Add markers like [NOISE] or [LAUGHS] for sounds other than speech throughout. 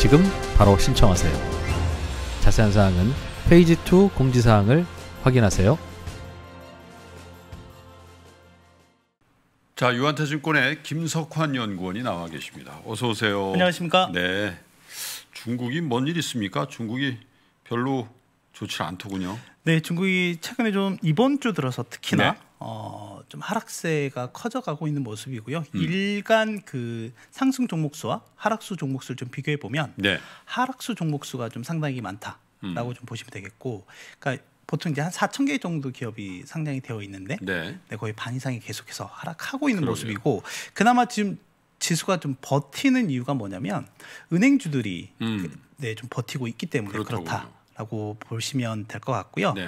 지금 바로 신청하세요. 자세한 사항은 페이지 2 공지사항을 확인하세요. 자, 유한타증권의 김석환 연구원이 나와 계십니다. 어서 오세요. 안녕하십니까? 네. 중국이 뭔 일 있습니까? 중국이 별로 좋지 않더군요. 네, 중국이 최근에 좀 이번 주 들어서 특히나 네. 어, 좀 하락세가 커져가고 있는 모습이고요. 음. 일간 그 상승 종목수와 하락수 종목수를 좀 비교해 보면 네. 하락수 종목수가 좀 상당히 많다라고 음. 좀 보시면 되겠고, 그러니까 보통 이제 한 4천 개 정도 기업이 상장이 되어 있는데 네. 네, 거의 반 이상이 계속해서 하락하고 있는 그러게요. 모습이고, 그나마 지금 지수가 좀 버티는 이유가 뭐냐면 은행주들이 음. 그, 네, 좀 버티고 있기 때문에 그렇다고요. 그렇다라고 보시면 될 것 같고요. 네.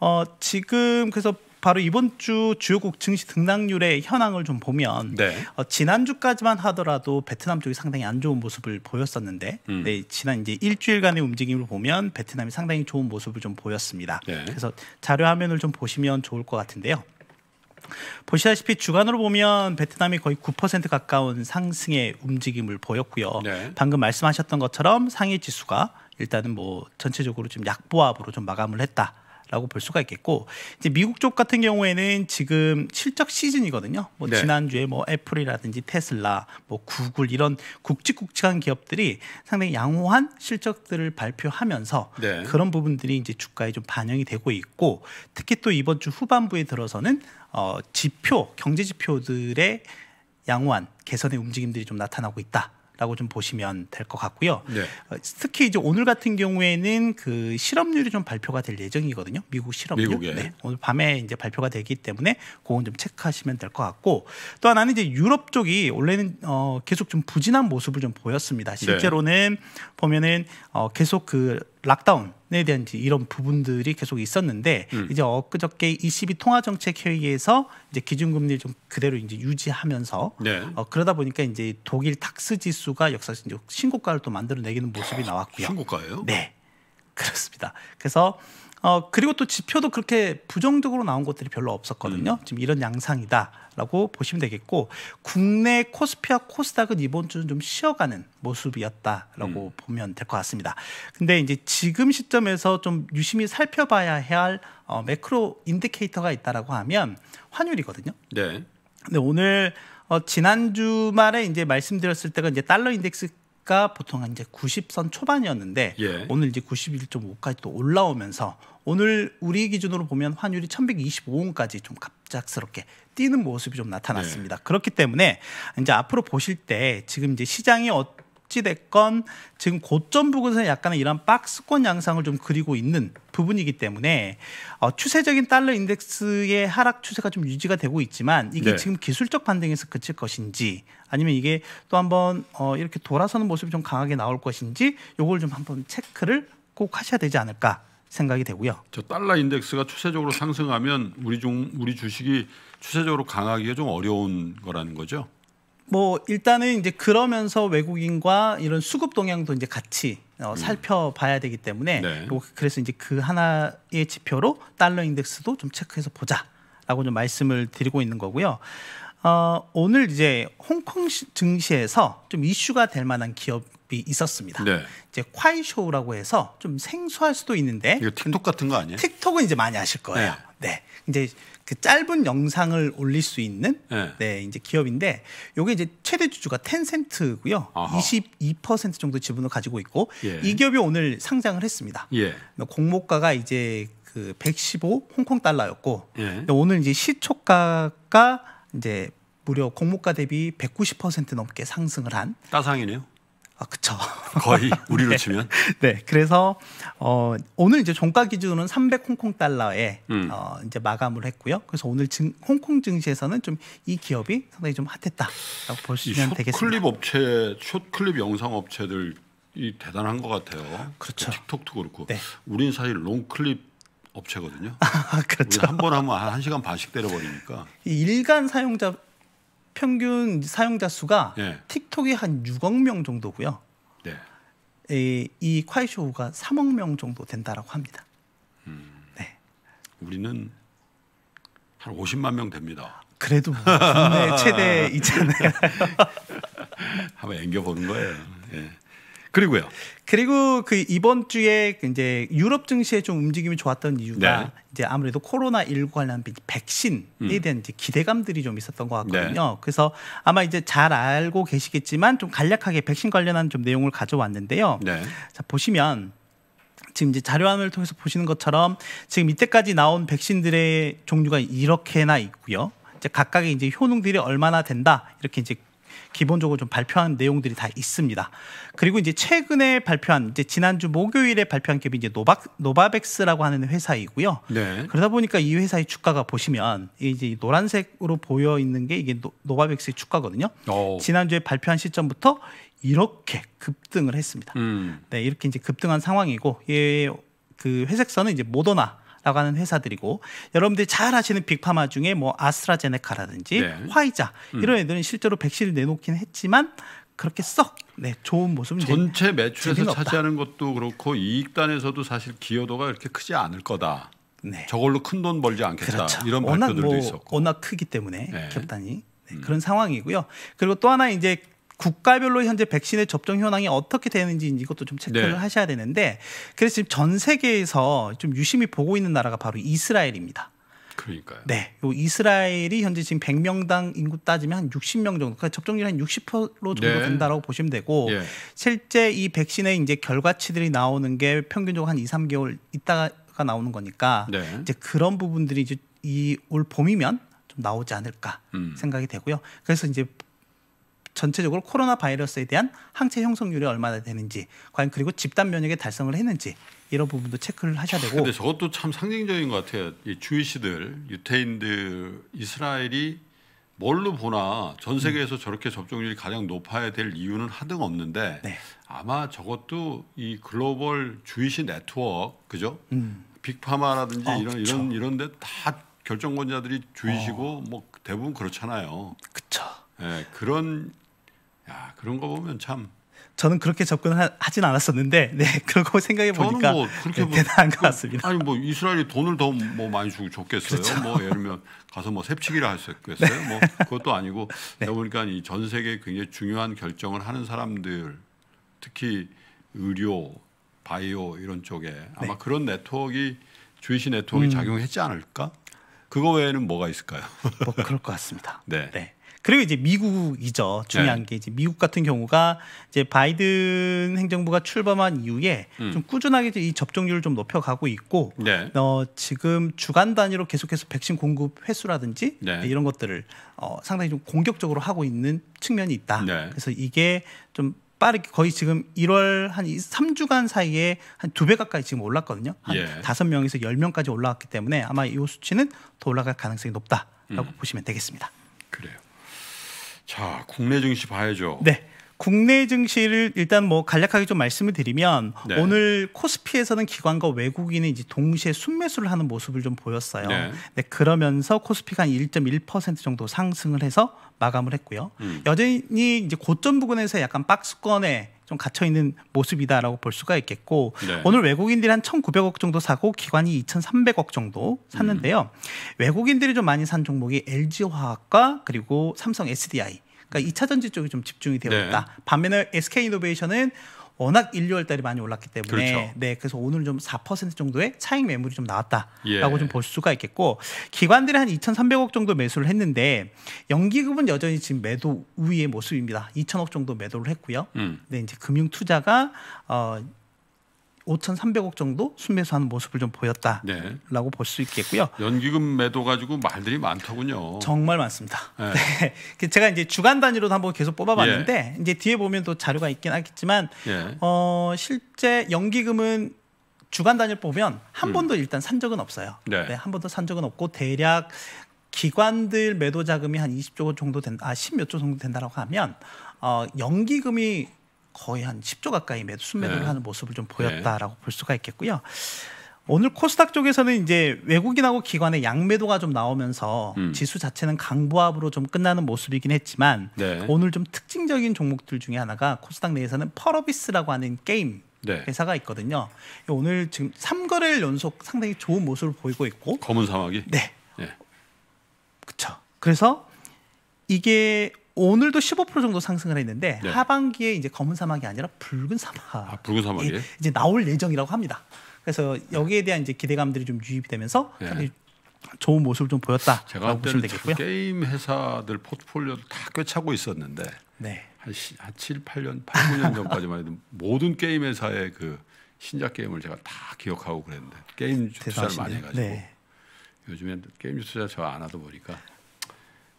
어, 지금 그래서 바로 이번 주 주요국 증시 등락률의 현황을 좀 보면 네. 어, 지난주까지만 하더라도 베트남 쪽이 상당히 안 좋은 모습을 보였었는데 음. 네, 지난 이제 일주일간의 움직임을 보면 베트남이 상당히 좋은 모습을 좀 보였습니다. 네. 그래서 자료 화면을 좀 보시면 좋을 것 같은데요. 보시다시피 주간으로 보면 베트남이 거의 9% 가까운 상승의 움직임을 보였고요. 네. 방금 말씀하셨던 것처럼 상위 지수가 일단은 뭐 전체적으로 좀 약보합으로 좀 마감을 했다. 라고 볼 수가 있겠고 이제 미국 쪽 같은 경우에는 지금 실적 시즌이거든요. 뭐 네. 지난주에 뭐 애플이라든지 테슬라, 뭐 구글 이런 굵직굵직한 기업들이 상당히 양호한 실적들을 발표하면서 네. 그런 부분들이 이제 주가에 좀 반영이 되고 있고 특히 또 이번 주 후반부에 들어서는 어 지표 경제 지표들의 양호한 개선의 움직임들이 좀 나타나고 있다. 있다고 좀 보시면 될 것 같고요. 네. 어, 특히 이제 오늘 같은 경우에는 그 실업률이 좀 발표가 될 예정이거든요. 미국 실업률. 미국에. 네. 오늘 밤에 이제 발표가 되기 때문에 그건 좀 체크하시면 될 것 같고 또 하나는 이제 유럽 쪽이 원래는 어 계속 좀 부진한 모습을 좀 보였습니다. 실제로는 네. 보면은 어 계속 그 락다운에 대한 이런 부분들이 계속 있었는데 음. 이제 엊그저께 22 통화정책회의에서 이제 기준금리를 좀 그대로 이제 유지하면서 네. 어, 그러다 보니까 이제 독일 탁스 지수가 역사상 신고가를 또 만들어내기는 모습이 나왔고요. 신고가예요? 네, [LAUGHS] 그렇습니다. 그래서 어, 그리고 또 지표도 그렇게 부정적으로 나온 것들이 별로 없었거든요. 음. 지금 이런 양상이다라고 보시면 되겠고 국내 코스피와 코스닥은 이번 주는 좀 쉬어가는 모습이었다라고 음. 보면 될 것 같습니다. 근데 이제 지금 시점에서 좀 유심히 살펴봐야 할 어, 매크로 인디케이터가 있다라고 하면 환율이거든요. 네. 근데 오늘 어, 지난 주말에 이제 말씀드렸을 때가 이제 달러 인덱스 가 보통 한 이제 90선 초반이었는데 예. 오늘 이제 91.5까지 또 올라오면서 오늘 우리 기준으로 보면 환율이 1125원까지 좀 갑작스럽게 뛰는 모습이 좀 나타났습니다. 네. 그렇기 때문에 이제 앞으로 보실 때 지금 이제 시장이 어찌됐건 지금 고점 부근에서 약간의 이런 박스권 양상을 좀 그리고 있는 부분이기 때문에 어, 추세적인 달러 인덱스의 하락 추세가 좀 유지가 되고 있지만 이게 네. 지금 기술적 반등에서 그칠 것인지 아니면 이게 또 한번 어, 이렇게 돌아서는 모습이 좀 강하게 나올 것인지 요걸 좀 한번 체크를 꼭 하셔야 되지 않을까 생각이 되고요. 저 달러 인덱스가 추세적으로 상승하면 우리 종 우리 주식이 추세적으로 강하기가 좀 어려운 거라는 거죠. 뭐 일단은 이제 그러면서 외국인과 이런 수급 동향도 이제 같이 어, 음. 살펴봐야 되기 때문에 네. 뭐 그래서 이제 그 하나의 지표로 달러 인덱스도 좀 체크해서 보자라고 좀 말씀을 드리고 있는 거고요. 어, 오늘 이제 홍콩 증시에서 좀 이슈가 될 만한 기업 모습이 있었습니다. 네. 이제 콰이쇼라고 해서 좀 생소할 수도 있는데 이거 틱톡 같은 거 아니에요? 틱톡은 이제 많이 아실 거예요. 네. 네. 이제 그 짧은 영상을 올릴 수 있는 네, 네 이제 기업인데 요게 이제 최대 주주가 텐센트고요. 아하. 22% 정도 지분을 가지고 있고 예. 이 기업이 오늘 상장을 했습니다. 예. 공모가가 이제 그 115 홍콩 달러였고 예. 오늘 이제 시초가가 이제 무려 공모가 대비 190% 넘게 상승을 한 따상이네요. 아, 그쵸. [LAUGHS] 거의 우리로 네. 치면. 네. 그래서 어, 오늘 이제 종가 기준은 300 홍콩 달러에 음. 어, 이제 마감을 했고요. 그래서 오늘 증, 홍콩 증시에서는 좀 이 기업이 상당히 좀 핫했다라고 보시면 되겠습니다. 클립 업체, 숏클립 영상 업체들 이 대단한 것 같아요. 그렇죠. 그 틱톡도 그렇고. 네. 우린 사실 롱클립 업체거든요. [LAUGHS] 아, 그렇죠. 한 번 하면 한 시간 반씩 때려버리니까. 일간 사용자 평균 사용자 수가 네. 틱톡이 한 6억 명 정도고요. 네. 이, 이 콰이쇼우가 3억 명 정도 된다라고 합니다. 음, 네. 우리는 한 50만 명 됩니다. 그래도 뭐 국내 최대 있잖아요. [LAUGHS] 한번 앵겨 보는 거예요. 예. 그리고요. 그리고 그 이번 주에 그 이제 유럽 증시에 좀 움직임이 좋았던 이유가 네. 이제 아무래도 코로나 19 관련 된 백신에 음. 대한 이제 기대감들이 좀 있었던 것 네. 같거든요. 네. 그래서 아마 이제 잘 알고 계시겠지만 좀 간략하게 백신 관련한 좀 내용을 가져왔는데요. 네. 자 보시면 지금 이제 자료함을 통해서 보시는 것처럼 지금 이때까지 나온 백신들의 종류가 이렇게나 있고요. 이제 각각의 이제 효능들이 얼마나 된다 이렇게 이제 기본적으로 좀 발표한 내용들이 다 있습니다. 그리고 이제 최근에 발표한 이제 지난주 목요일에 발표한 기업이 이제 노바 노바백스라고 하는 회사이고요. 네. 그러다 보니까 이 회사의 주가가 보시면 이제 노란색으로 보여 있는 게 이게 노, 바백스의 주가거든요. 오. 어. 지난주에 발표한 시점부터 이렇게 급등을 했습니다. 음. 네, 이렇게 이제 급등한 상황이고 예, 그 회색선은 이제 모더나 라고 하는 회사들이고 여러분들이 잘 아시는 빅파마 중에 뭐 아스트라제네카라든지 네. 화이자 음. 이런 애들은 실제로 백신을 내놓긴 했지만 그렇게 썩 네, 좋은 모습 전체 매출에서 차지하는 것도 그렇고 이익단에서도 사실 기여도가 그렇게 크지 않을 거다. 네. 저걸로 큰 돈 벌지 않겠다. 그렇죠. 이런 발표들도 뭐, 있었고. 워낙 크기 때문에 네. 기업단이 네, 음. 그런 상황이고요. 그리고 또 하나 이제 국가별로 현재 백신의 접종 현황이 어떻게 되는지 이것도 좀 체크를 네. 하셔야 되는데 그래서 지금 전 세계에서 좀 유심히 보고 있는 나라가 바로 이스라엘입니다. 그러니까요. 네. 요 이스라엘이 현재 지금 100명당 인구 따지면 한 60명 정도, 그러니까 접종률 한60% 정도 네. 된다라고 보시면 되고 예. 실제 이 백신의 이제 결과치들이 나오는 게 평균적으로 한 2, 3개월 있다가 나오는 거니까 네. 이제 그런 부분들이 이제 이 올 봄이면 좀 나오지 않을까 음. 생각이 되고요. 그래서 이제 전체적으로 코로나 바이러스에 대한 항체 형성률이 얼마나 되는지 과연 그리고 집단 면역에 달성을 했는지 이런 부분도 체크를 하셔야 되고 근데 저것도 참 상징적인 것 같아요. 이주위시들 유태인들, 이스라엘이 뭘로 보나 전 세계에서 음. 저렇게 접종률이 가장 높아야 될 이유는 하등 없는데 네. 아마 저것도 이 글로벌 주위시 네트워크 그죠? 음. 빅파마라든지 어, 이런 이런 이런 데 다 결정권자들이 주이시고 어. 뭐 대부분 그렇잖아요. 그렇 예, 그런 야 그런 거 보면 참 저는 그렇게 접근하진 않았었는데 네 [LAUGHS] 그런 거 생각해 보니까 뭐 그렇게 네, 뭐 대단한 것 그 같습니다. 아니 뭐 이스라엘이 돈을 더 뭐 많이 주고 좋겠어요 그렇죠. 뭐 예를 들면 가서 뭐 셉치기를 수었겠어요 네. 뭐 그것도 아니고 [LAUGHS] 네. 보니까 이 전 세계 굉장히 중요한 결정을 하는 사람들 특히 의료, 바이오 이런 쪽에 아마 네. 그런 네트워크 주이시 네트워크 음. 작용했지 않을까? 그거 외에는 뭐가 있을까요? 뭐 그럴 것 같습니다. [LAUGHS] 네. 네. 그리고 이제 미국이죠. 중요한 네. 게 이제 미국 같은 경우가 이제 바이든 행정부가 출범한 이후에 음. 좀 꾸준하게 이 접종률을 좀 높여가고 있고 네. 어, 지금 주간 단위로 계속해서 백신 공급 횟수라든지 네. 이런 것들을 어, 상당히 좀 공격적으로 하고 있는 측면이 있다. 네. 그래서 이게 좀 빠르게 거의 지금 1월 한 3주간 사이에 한 두 배 가까이 지금 올랐거든요. 한 예. 5명에서 10명까지 올라왔기 때문에 아마 이 수치는 더 올라갈 가능성이 높다라고 음. 보시면 되겠습니다. 그래요. 자, 국내 증시 봐야죠. 네. 국내 증시를 일단 뭐 간략하게 좀 말씀을 드리면 네. 오늘 코스피에서는 기관과 외국인이 이제 동시에 순매수를 하는 모습을 좀 보였어요. 네. 네 그러면서 코스피가 한 1.1% 정도 상승을 해서 마감을 했고요. 음. 여전히 이제 고점 부근에서 약간 박스권에 좀 갇혀 있는 모습이다라고 볼 수가 있겠고 네. 오늘 외국인들이 한 1,900억 정도 사고 기관이 2,300억 정도 샀는데요. 음. 외국인들이 좀 많이 산 종목이 LG 화학과 그리고 삼성 SDI 그러니까 2차 전지 쪽이 좀 집중이 되어 네. 있다. 네. 반면에 SK 이노베이션은 워낙 1, 2월 달이 많이 올랐기 때문에 그렇죠. 네 그래서 오늘 좀 4% 정도의 차익 매물이 좀 나왔다라고 예. 좀볼 수가 있겠고 기관들이 한 2,300억 정도 매수를 했는데 연기금은 여전히 지금 매도 우위의 모습입니다. 2,000억 정도 매도를 했고요. 음. 네 이제 금융 투자가 어 5,300억 정도 순매수하는 모습을 좀 보였다라고 네. 볼수 있겠고요. 연기금 매도 가지고 말들이 많더군요. 정말 많습니다. 네. [LAUGHS] 네. 그 제가 이제 주간 단위로도 한번 계속 뽑아봤는데 예. 이제 뒤에 보면 또 자료가 있긴 하겠지만 예. 어, 실제 연기금은 주간 단위로 보면 한 음. 번도 일단 산 적은 없어요. 네. 네 한 번도 산 적은 없고 대략 기관들 매도 자금이 한 20조 정도 된다, 아, 10몇 조 정도 된다라고 하면 어, 연기금이 거의 한 10조 가까이 매도 순매도를 네. 하는 모습을 좀 네. 보였다라고 네. 볼 수가 있겠고요. 오늘 코스닥 쪽에서는 이제 외국인하고 기관의 양매도가 좀 나오면서 음. 지수 자체는 강보합으로 좀 끝나는 모습이긴 했지만 네. 오늘 좀 특징적인 종목들 중에 하나가 코스닥 내에서는 펄어비스라고 하는 게임 네. 회사가 있거든요. 오늘 지금 3거래일 연속 상당히 좋은 모습을 보이고 있고 검은 사막이 네. 네. 그렇죠. 그래서 이게 오늘도 15% 정도 상승을 했는데 네. 하반기에 이제 검은 사막이 아니라 붉은 사막 아, 붉은 사막이 예, 이제 나올 예정이라고 합니다. 그래서 여기에 대한 이제 기대감들이 좀 유입이 되면서 네. 좋은 모습을 좀 보였다. 제가 보시면 되겠고요. 게임 회사들 포트폴리오도 다 꿰차고 있었는데 네. 한, 시, 한 7, 8년, 8, 9년 전까지만 해도 [LAUGHS] 모든 게임 회사의 그 신작 게임을 제가 다 기억하고 그랬는데 게임 투자를 많이 해가지고 네. 요즘엔 게임 투자 저안 하다 보니까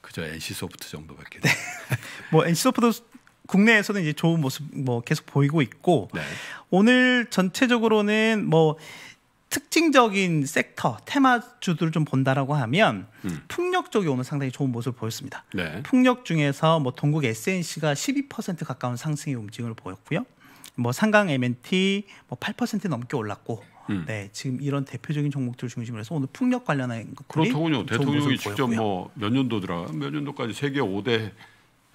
그죠 NC 소프트 정도밖에. 네. [LAUGHS] 뭐 NC 소프트 국내에서는 이제 좋은 모습 뭐 계속 보이고 있고 네. 오늘 전체적으로는 뭐 특징적인 섹터 테마주들을 좀 본다라고 하면 음. 풍력 쪽이 오늘 상당히 좋은 모습을 보였습니다. 네. 풍력 중에서 뭐 동국 SNC가 12% 가까운 상승의 움직임을 보였고요. 뭐 상강 M&T n 뭐8% 넘게 올랐고 음. 네, 지금 이런 대표적인 종목들 중심으로 해서 오늘 풍력 관련한 것들이 그렇군요 대통령이 직접 뭐 몇 년도더라, 몇 년도까지 세계 5대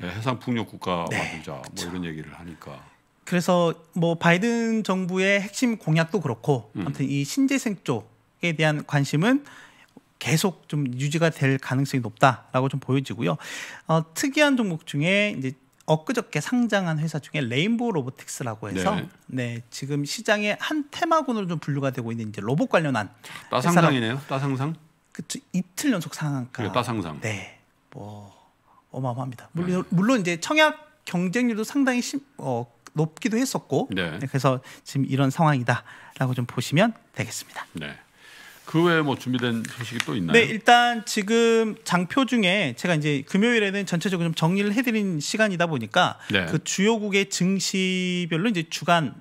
해상 풍력 국가 네, 만들자 그뭐 이런 얘기를 하니까. 그래서 뭐 바이든 정부의 핵심 공약도 그렇고 음. 아무튼 이 신재생 쪽에 대한 관심은 계속 좀 유지가 될 가능성이 높다라고 좀 보여지고요. 어, 특이한 종목 중에 이제 엊그저께 상장한 회사 중에 레인보우 로보틱스라고 해서 네. 네 지금 시장의 한 테마군으로 좀 분류가 되고 있는 이제 로봇 관련한 따상상이네요. 따상상. 그쵸 이틀 연속 상한가. 따상상. 네. 뭐 어마어마합니다. 물론 네. 물론 이제 청약 경쟁률도 상당히 심, 어, 높기도 했었고 네. 네 그래서 지금 이런 상황이다라고 좀 보시면 되겠습니다. 네. 그 외에 뭐 준비된 소식이 또 있나요? 네, 일단 지금 장표 중에 제가 이제 금요일에는 전체적으로 좀 정리를 해드린 시간이다 보니까 네. 그 주요국의 증시별로 이제 주간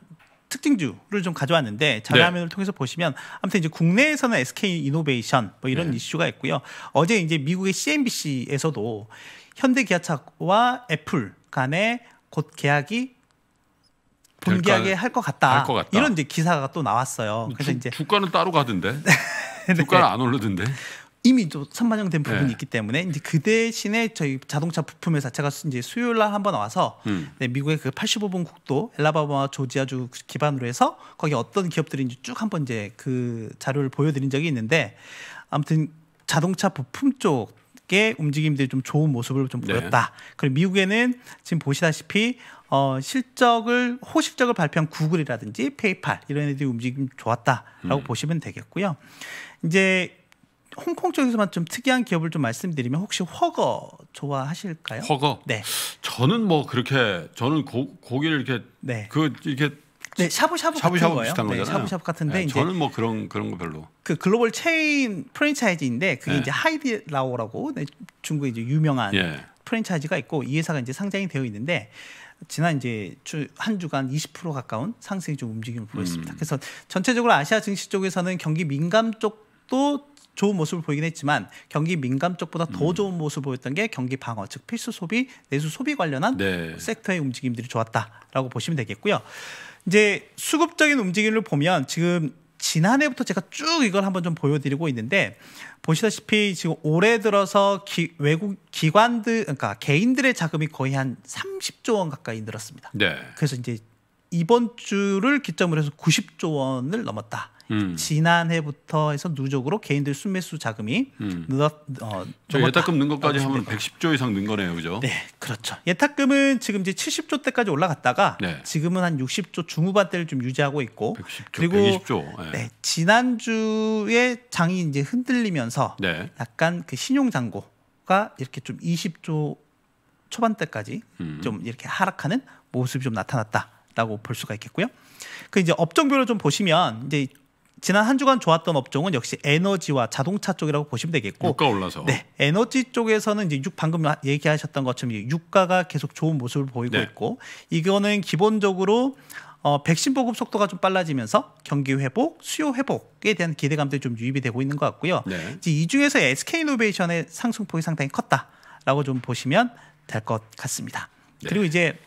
특징주를 좀 가져왔는데 자료화면을 네. 통해서 보시면 아무튼 이제 국내에서는 SK 이노베이션 뭐 이런 네. 이슈가 있고요. 어제 이제 미국의 CNBC에서도 현대기아차와 애플 간의 곧 계약이 분기하게 할 것 같다. 같다. 이런 이제 기사가 또 나왔어요. 뭐 그래서 주, 이제 주가는 따로 가던데. [LAUGHS] 네. 주가는 안 오르던데. 이미 또 선반영된 부분이 네. 있기 때문에 이제 그 대신에 저희 자동차 부품 회사 체가 이제 수요일 날 한번 와서 음. 네, 미국의 그 85번 국도 엘라바마 조지아주 기반으로 해서 거기 어떤 기업들인지 쭉 한번 이제 그 자료를 보여드린 적이 있는데 아무튼 자동차 부품 쪽. 의 움직임들이 좀 좋은 모습을 좀 네. 보였다. 네. 그리고 미국에는 지금 보시다시피 어, 실적을 호실적을 발표한 구글이라든지 페이팔 이런 애들이 움직임 좋았다라고 음. 보시면 되겠고요. 이제 홍콩 쪽에서만 좀 특이한 기업을 좀 말씀드리면 혹시 허거 좋아하실까요? 허거. 네. 저는 뭐 그렇게 저는 고, 고기를 이렇게 네. 그 이렇게 네, 샤브샤브, 샤브샤브 같은 거예요. 네, 샤브샤 같은데 네, 저는 뭐 그런 그런 거 별로. 그 글로벌 체인 프랜차이즈인데 그게 네. 이제 하이디라오라고 네, 중국 이제 유명한 예. 프랜차이즈가 있고 이 회사가 이제 상장이 되어 있는데 지난 이제 한 주간 20% 가까운 상승이 좀 움직임을 보였습니다. 음. 그래서 전체적으로 아시아 증시 쪽에서는 경기 민감 쪽도 좋은 모습을 보이긴 했지만 경기 민감 쪽보다 더 음. 좋은 모습을 보였던 게 경기 방어 즉 필수 소비 내수 소비 관련한 네. 섹터의 움직임들이 좋았다라고 보시면 되겠고요. 이제 수급적인 움직임을 보면 지금 지난해부터 제가 쭉 이걸 한번 좀 보여드리고 있는데 보시다시피 지금 올해 들어서 기, 외국 기관들 그러니까 개인들의 자금이 거의 한 30조 원 가까이 늘었습니다. 네. 그래서 이제 이번 주를 기점으로 해서 90조 원을 넘었다. 음. 지난해부터 해서 누적으로 개인들 순매수 자금이 음. 늘었 어, 저 예탁금 는 것까지 하면 110조 이상 는 거네요, 그죠? 네, 그렇죠. 예탁금은 지금 이제 70조 때까지 올라갔다가 네. 지금은 한 60조 중후반대를 좀 유지하고 있고 110조, 그리고 120조. 네. 예. 네 지난주에 장이 이제 흔들리면서 네. 약간 그 신용 잔고가 이렇게 좀 20조 초반대까지 음. 좀 이렇게 하락하는 모습이 좀 나타났다. 있다고 볼 수가 있겠고요. 그 이제 업종별로 좀 보시면 이제 지난 한 주간 좋았던 업종은 역시 에너지와 자동차 쪽이라고 보시면 되겠고 유가 올라서 네 에너지 쪽에서는 이제 육 방금 얘기하셨던 것처럼 유가가 계속 좋은 모습을 보이고 네. 있고 이거는 기본적으로 어, 백신 보급 속도가 좀 빨라지면서 경기 회복, 수요 회복에 대한 기대감들이 좀 유입이 되고 있는 것 같고요. 네. 이제 이 중에서 SK 이노베이션의 상승폭이 상당히 컸다라고 좀 보시면 될 것 같습니다. 네. 그리고 이제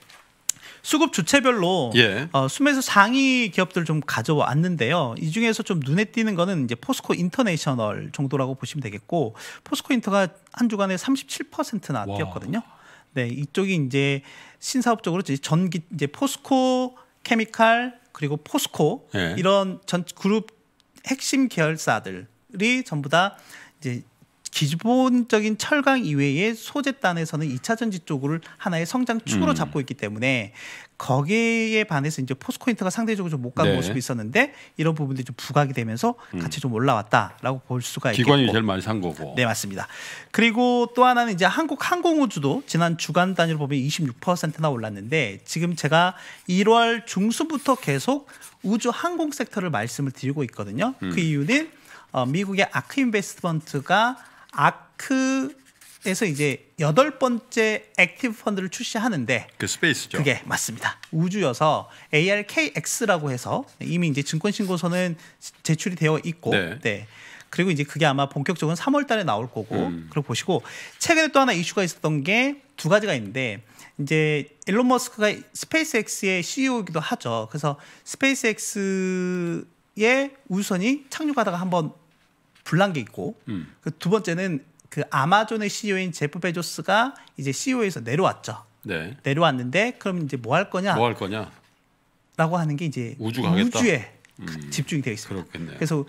수급 주체별로 예. 어, 수매서 상위 기업들 좀 가져왔는데요. 이 중에서 좀 눈에 띄는 거는 이제 포스코 인터내셔널 정도라고 보시면 되겠고 포스코 인터가 한 주간에 37%나 뛰었거든요. 네, 이쪽이 이제 신사업적으로 전기 이제 포스코 케미칼 그리고 포스코 예. 이런 전 그룹 핵심 계열사들이 전부 다 이제 기본적인 철강 이외의 소재단에서는 2차 전지 쪽을 하나의 성장 축으로 음. 잡고 있기 때문에 거기에 반해서 이제 포스코인트가 상대적으로 좀못간 네. 모습이 있었는데 이런 부분들이 좀 부각이 되면서 음. 같이 좀 올라왔다라고 볼 수가 있고 기관이 제일 많이 산 거고 네 맞습니다. 그리고 또 하나는 이제 한국 항공우주도 지난 주간 단위로 보면 26%나 올랐는데 지금 제가 1월 중순부터 계속 우주 항공 섹터를 말씀을 드리고 있거든요. 그 음. 그 이유는 어, 미국의 아크 인베스트먼트가 아크에서 이제 여덟 번째 액티브 펀드를 출시하는데 그 스페이스죠. 그게 맞습니다. 우주여서 ARKX라고 해서 이미 이제 증권 신고서는 제출이 되어 있고 네. 네. 그리고 이제 그게 아마 본격적으로 3월 달에 나올 거고 음. 그리고 보시고 최근에 또 하나 이슈가 있었던 게 두 가지가 있는데 이제 일론 머스크가 스페이스X의 CEO이기도 하죠. 그래서 스페이스X의 우선이 주 착륙하다가 한번 불난 게 있고 음. 그두 번째는 그 아마존의 CEO인 제프 베조스가 이제 CEO에서 내려왔죠. 네. 내려왔는데 그럼 이제 뭐 할 거냐? 뭐 할 거냐? 라고 하는 게 이제 우주 가겠다. 우주에 음. 집중이 되어 있습니다. 그렇겠네요. 그래서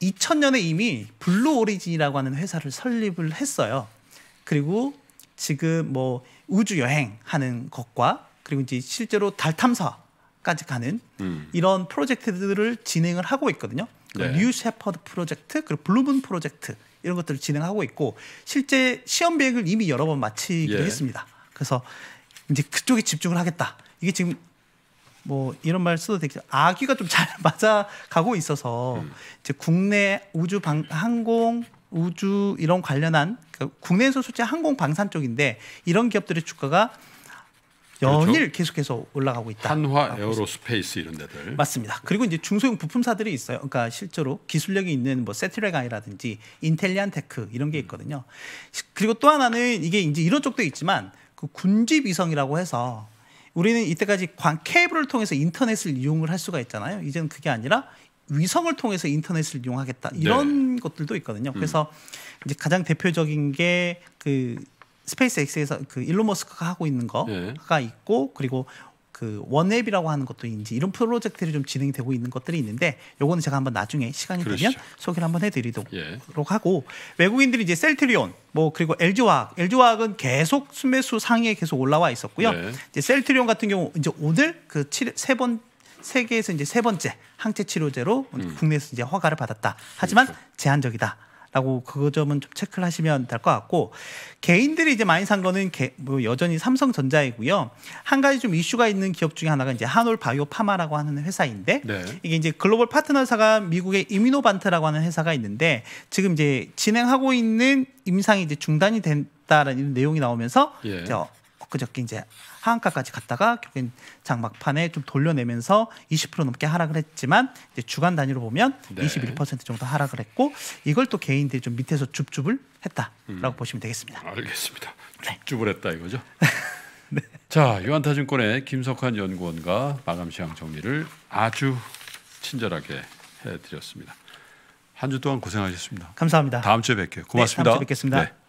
2000년에 이미 블루 오리진이라고 하는 회사를 설립을 했어요. 그리고 지금 뭐 우주 여행하는 것과 그리고 이제 실제로 달 탐사까지 가는 음. 이런 프로젝트들을 진행을 하고 있거든요. 네. 뉴 셰퍼드 프로젝트 그리고 블루문 프로젝트 이런 것들을 진행하고 있고 실제 시험 계획을 이미 여러 번마치기도 예. 했습니다. 그래서 이제 그쪽에 집중을 하겠다. 이게 지금 뭐 이런 말 써도 되겠죠. 아기가 좀 잘 [LAUGHS] 맞아 가고 있어서 음. 이제 국내 우주 방 항공 우주 이런 관련한 그러니까 국내에서 솔직히 항공 방산 쪽인데 이런 기업들의 주가가 그렇죠. 연일 그렇죠. 계속해서 올라가고 있다. 한화, 에어로스페이스 이런 데들. 맞습니다. 그리고 이제 중소형 부품사들이 있어요. 그러니까 실제로 기술력이 있는 뭐 세트레가이라든지 인텔리안테크 이런 게 음. 있거든요. 그리고 또 하나는 이게 이제 이런 쪽도 있지만 그 군집 위성이라고 해서 우리는 이때까지 광 케이블을 통해서 인터넷을 이용을 할 수가 있잖아요. 이제는 그게 아니라 위성을 통해서 인터넷을 이용하겠다 이런 네. 것들도 있거든요. 음. 그래서 음. 이제 가장 대표적인 게그 스페이스 X에서 그 일론 머스크가 하고 있는 거가 예. 네. 있고 그리고 그 원앱이라고 하는 것도 이지 이런 프로젝트를좀 진행되고 있는 것들이 있는데 요거는 제가 한번 나중에 시간이 그러시죠. 되면 소개를 한번 해드리도록 예. 하고 외국인들이 이제 셀트리온 뭐 그리고 LG화학 LG화학은 계속 순매수 상위에 계속 올라와 있었고요. 네. 이제 셀트리온 같은 경우 이제 오늘 그 세번 세계에서 이제 세 번째 항체 치료제로 음. 국내에서 이제 허가를 받았다. 하지만 그렇죠. 제한적이다. 라고 그 점은 좀 체크를 하시면 될 것 같고 개인들이 이제 많이 산 거는 개, 뭐 여전히 삼성전자이고요. 한 가지 좀 이슈가 있는 기업 중에 하나가 이제 한올 바이오 파마라고 하는 회사인데 네. 이게 이제 글로벌 파트너사가 미국의 이미노반트라고 하는 회사가 있는데 지금 이제 진행하고 있는 임상이 이제 중단이 된다라는 내용이 나오면서 예. 그저께 이제 하한가까지 갔다가 결국엔 장막판에 좀 돌려내면서 20% 넘게 하락을 했지만 이제 주간 단위로 보면 네. 21% 정도 하락을 했고 이걸 또 개인들이 좀 밑에서 줍줍을 했다라고 음. 보시면 되겠습니다. 알겠습니다. 네. 줍줍을 네. 했다 이거죠? [LAUGHS] 네. 자, 유한타증권의 김석환 연구원과 마감 시황 정리를 아주 친절하게 해드렸습니다. 한 주 동안 고생하셨습니다. 감사합니다. 다음 주에 뵐게요. 네, 고맙습니다. 네, 다음 주에 뵙겠습니다. 네.